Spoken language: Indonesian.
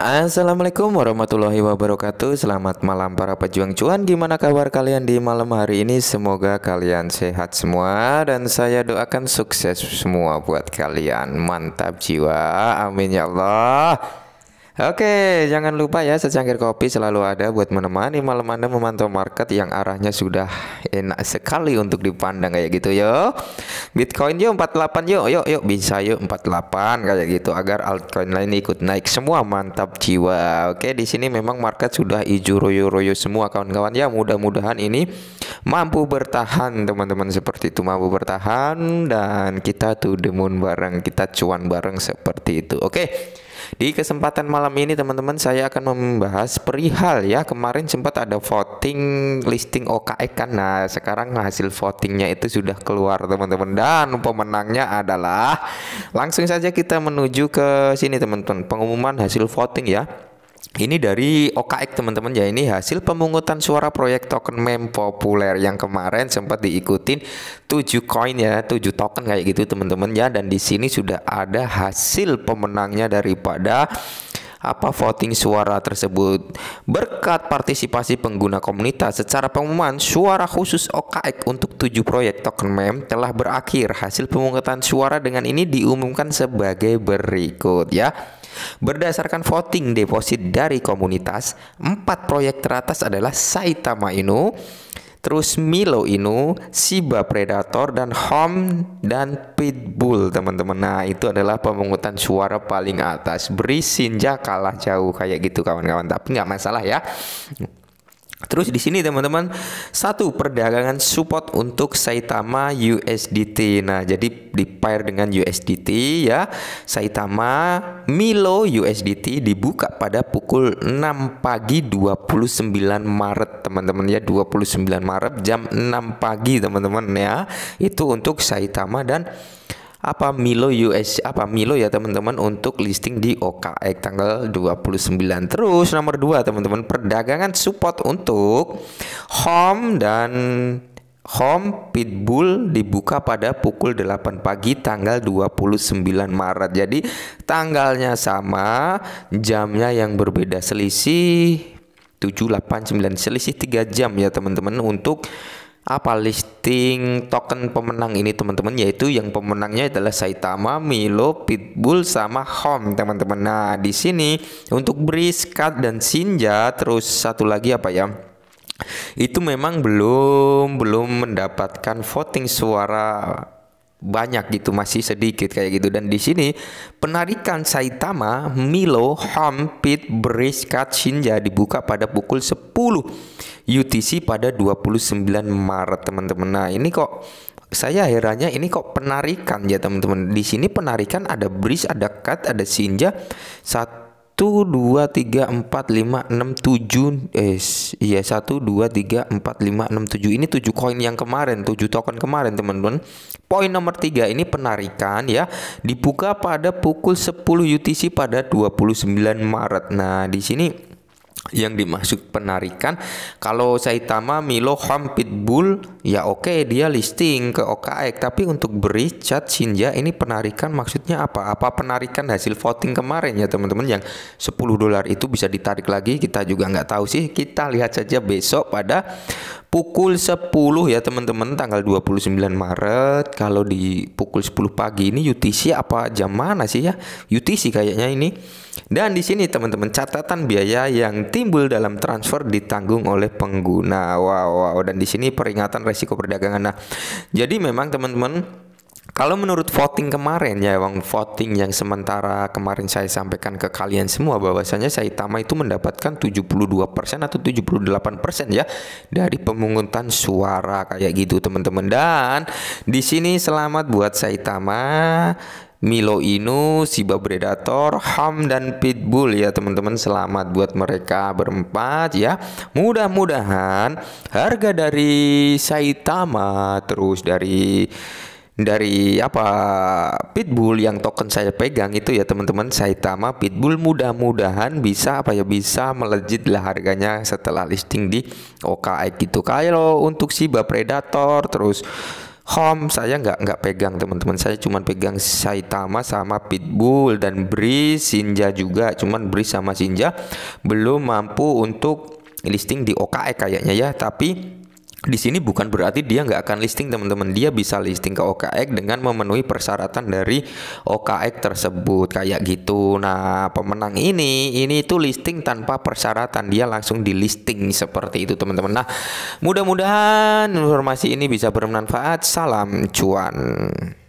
Assalamualaikum warahmatullahi wabarakatuh Selamat malam para pejuang cuan Gimana kabar kalian di malam hari ini Semoga kalian sehat semua Dan saya doakan sukses semua buat kalian Mantap jiwa Amin ya Allah Oke, jangan lupa ya secangkir kopi selalu ada buat menemani malam Anda memantau market yang arahnya sudah enak sekali untuk dipandang kayak gitu yo. Bitcoin yo 48 yo, yuk yuk bisa yo 48 kayak gitu agar altcoin lain ikut naik semua mantap jiwa. Oke, di sini memang market sudah hijau royo-royo semua kawan-kawan ya. Mudah-mudahan ini mampu bertahan teman-teman seperti itu mampu bertahan dan kita tuh demun bareng, kita cuan bareng seperti itu. Oke. Di kesempatan malam ini teman-teman saya akan membahas perihal ya kemarin sempat ada voting listing OKE kan. Nah, sekarang hasil votingnya itu sudah keluar teman-teman dan pemenangnya adalah langsung saja kita menuju ke sini teman-teman pengumuman hasil voting ya. Ini dari OKX teman-teman ya ini hasil pemungutan suara proyek token mem populer yang kemarin sempat diikutin 7 koin ya 7 token kayak gitu teman-teman ya dan di sini sudah ada hasil pemenangnya daripada apa voting suara tersebut. Berkat partisipasi pengguna komunitas secara pengumuman, suara khusus OKX untuk tujuh proyek token mem telah berakhir. Hasil pemungutan suara dengan ini diumumkan sebagai berikut ya. Berdasarkan voting deposit dari komunitas, empat proyek teratas adalah Saitama Inu, terus Milo Inu, Siba Predator, dan Hom dan Pitbull teman-teman. Nah itu adalah pemungutan suara paling atas. Beri Sinja kalah jauh kayak gitu kawan-kawan, tapi nggak masalah ya. Terus di sini teman-teman satu perdagangan support untuk Saitama USDT. Nah, jadi di pair dengan USDT ya. Saitama Milo USDT dibuka pada pukul 6 pagi 29 Maret teman-teman ya 29 Maret jam 6 pagi teman-teman ya. Itu untuk Saitama dan apa Milo US apa Milo ya teman-teman untuk listing di OKX tanggal 29 terus nomor 2 teman-teman perdagangan support untuk home dan Home Pitbull dibuka pada pukul 8 pagi tanggal 29 Maret. Jadi tanggalnya sama, jamnya yang berbeda selisih 7 8 9 selisih 3 jam ya teman-teman untuk apa listing token pemenang ini teman-teman yaitu yang pemenangnya adalah Saitama, Milo, Pitbull sama Home teman-teman. Nah, di sini untuk Briskat dan Sinja terus satu lagi apa ya? Itu memang belum belum mendapatkan voting suara banyak gitu masih sedikit kayak gitu dan di sini penarikan Saitama, Milo, Pit, Briskat, Shinja dibuka pada pukul 10 UTC pada 29 Maret teman-teman. Nah, ini kok saya herannya ini kok penarikan ya teman-teman. Di sini penarikan ada bridge, ada cut, ada sinja. 1 2 3 4 5 6 7 eh iya 1 2 3 4 5 6 7. Ini 7 koin yang kemarin, 7 token kemarin teman-teman. Poin nomor 3 ini penarikan ya. Dibuka pada pukul 10 UTC pada 29 Maret. Nah, di sini yang dimaksud penarikan kalau Saitama Milo Ham Pitbull ya oke okay, dia listing ke OKX tapi untuk beri chat Shinja ini penarikan maksudnya apa apa penarikan hasil voting kemarin ya teman-teman yang 10 dolar itu bisa ditarik lagi kita juga nggak tahu sih kita lihat saja besok pada pukul 10 ya teman-teman tanggal 29 Maret kalau di pukul 10 pagi ini UTC apa jam mana sih ya UTC kayaknya ini dan di sini teman-teman catatan biaya yang timbul dalam transfer ditanggung oleh pengguna. Wow, wow. dan di sini peringatan resiko perdagangan. Nah, jadi memang teman-teman kalau menurut voting kemarin ya, bang voting yang sementara kemarin saya sampaikan ke kalian semua bahwasanya Saitama itu mendapatkan 72% atau 78% ya dari pemungutan suara kayak gitu teman-teman. Dan di sini selamat buat Saitama Milo Inu, Siba Predator, Ham dan Pitbull ya teman-teman. Selamat buat mereka berempat ya. Mudah-mudahan harga dari Saitama terus dari dari apa Pitbull yang token saya pegang itu ya teman-teman Saitama Pitbull mudah-mudahan bisa apa ya bisa melejit lah harganya setelah listing di OKX gitu kalau untuk Siba Predator terus Home saya nggak nggak pegang teman-teman saya cuma pegang Saitama sama Pitbull dan Bri Sinja juga cuman Bri sama Sinja belum mampu untuk listing di OKE kayaknya ya tapi di sini bukan berarti dia nggak akan listing teman-teman dia bisa listing ke OKX dengan memenuhi persyaratan dari OKX tersebut kayak gitu nah pemenang ini ini itu listing tanpa persyaratan dia langsung di listing seperti itu teman-teman nah mudah-mudahan informasi ini bisa bermanfaat salam cuan